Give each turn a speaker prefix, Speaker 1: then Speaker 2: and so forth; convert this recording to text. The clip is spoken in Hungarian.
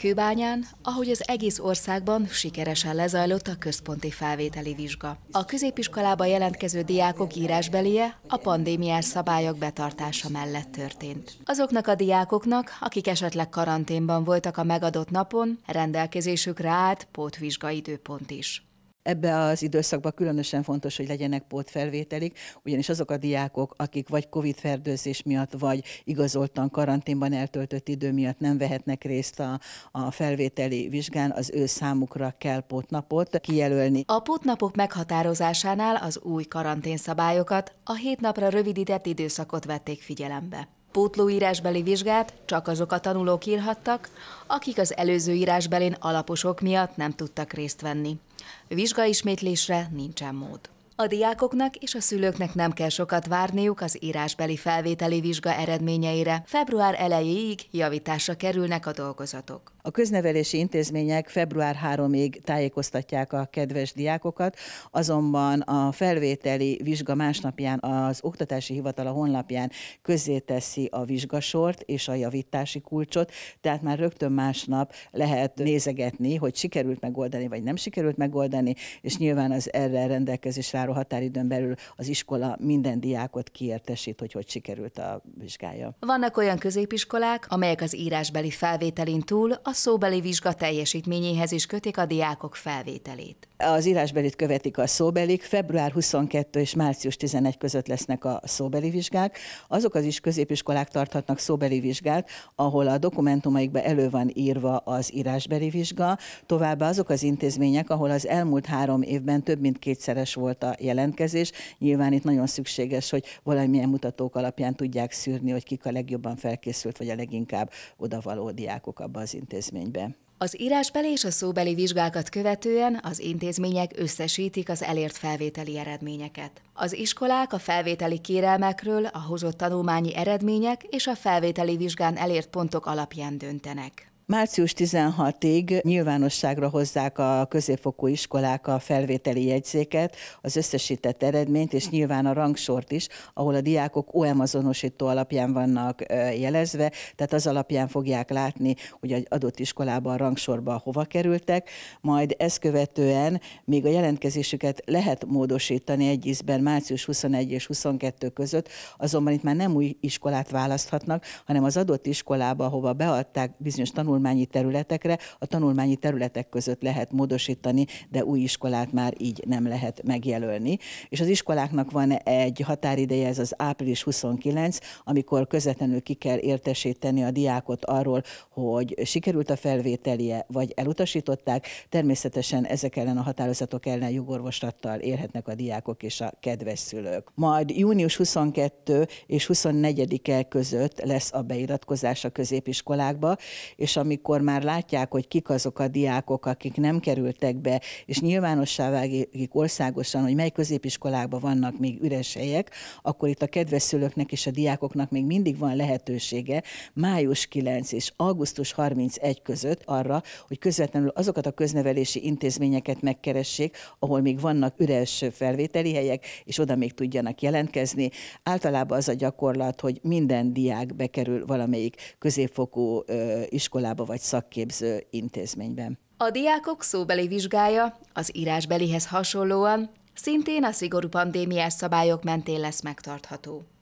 Speaker 1: Kőbányán, ahogy az egész országban sikeresen lezajlott a központi felvételi vizsga. A középiskolába jelentkező diákok írásbelie a pandémiás szabályok betartása mellett történt. Azoknak a diákoknak, akik esetleg karanténban voltak a megadott napon, rendelkezésükre állt pótvizsga időpont is. Ebbe
Speaker 2: az időszakban különösen fontos, hogy legyenek pótfelvételik, ugyanis azok a diákok, akik vagy COVID-fertőzés miatt, vagy igazoltan karanténban eltöltött idő miatt nem vehetnek részt a, a felvételi vizsgán, az ő számukra kell pótnapot kijelölni. A
Speaker 1: pótnapok meghatározásánál az új karanténszabályokat a hét napra rövidített időszakot vették figyelembe. Pótlóírásbeli vizsgát csak azok a tanulók írhattak, akik az előző írásbelén alaposok miatt nem tudtak részt venni. Vizsgaismétlésre nincsen mód. A diákoknak és a szülőknek nem kell sokat várniuk az írásbeli felvételi vizsga eredményeire. Február elejéig javításra kerülnek a
Speaker 2: dolgozatok. A köznevelési intézmények február 3-ig tájékoztatják a kedves diákokat, azonban a felvételi vizsga másnapján az Oktatási Hivatal a honlapján közzéteszi a vizsgasort és a javítási kulcsot, tehát már rögtön másnap lehet nézegetni, hogy sikerült megoldani, vagy nem sikerült megoldani, és nyilván az erre rendelkezésre záró határidőn belül az iskola minden diákot kiértesít, hogy hogy sikerült a vizsgája.
Speaker 1: Vannak olyan középiskolák, amelyek az írásbeli felvételin túl a szóbeli vizsga teljesítményéhez is kötik a diákok felvételét. Az írásbelit
Speaker 2: követik a szóbelik, február 22 és március 11 között lesznek a szóbeli vizsgák. Azok az is középiskolák tarthatnak szóbeli vizsgát, ahol a dokumentumaikba elő van írva az írásbeli vizsga, továbbá azok az intézmények, ahol az elmúlt három évben több mint kétszeres volt a jelentkezés. Nyilván itt nagyon szükséges, hogy valamilyen mutatók alapján tudják szűrni, hogy kik a legjobban felkészült, vagy a leginkább odavaló diákok abba az intézménybe.
Speaker 1: Az írásbeli és a szóbeli vizsgákat követően az intézmények összesítik az elért felvételi eredményeket. Az iskolák a felvételi kérelmekről, a hozott tanulmányi eredmények és a felvételi vizsgán elért pontok alapján döntenek.
Speaker 2: Március 16-ig nyilvánosságra hozzák a középfokú iskolák a felvételi jegyzéket, az összesített eredményt, és nyilván a rangsort is, ahol a diákok OM azonosító alapján vannak jelezve, tehát az alapján fogják látni, hogy egy adott iskolában a rangsorban hova kerültek, majd ezt követően még a jelentkezésüket lehet módosítani egy ízben március 21 és 22 között, azonban itt már nem új iskolát választhatnak, hanem az adott iskolába, hova beadták bizonyos tanulmányokat, tanulmányi területekre. A tanulmányi területek között lehet módosítani, de új iskolát már így nem lehet megjelölni. És az iskoláknak van egy határideje, ez az április 29, amikor közvetlenül ki kell értesíteni a diákot arról, hogy sikerült a felvételie, vagy elutasították. Természetesen ezek ellen a határozatok ellen jogorvoslattal érhetnek a diákok és a kedves szülők. Majd június 22 és 24-e között lesz a beiratkozás a középiskolákba, és ami amikor már látják, hogy kik azok a diákok, akik nem kerültek be, és nyilvánossá vágik országosan, hogy mely középiskolákban vannak még üres helyek, akkor itt a kedves szülőknek és a diákoknak még mindig van lehetősége május 9 és augusztus 31 között arra, hogy közvetlenül azokat a köznevelési intézményeket megkeressék, ahol még vannak üres felvételi helyek, és oda még tudjanak jelentkezni. Általában az a gyakorlat, hogy minden diák bekerül valamelyik középfokú iskolába, iskolába vagy szakképző intézményben.
Speaker 1: A diákok szóbeli vizsgája az írásbelihez hasonlóan szintén a szigorú pandémiás szabályok mentén lesz megtartható.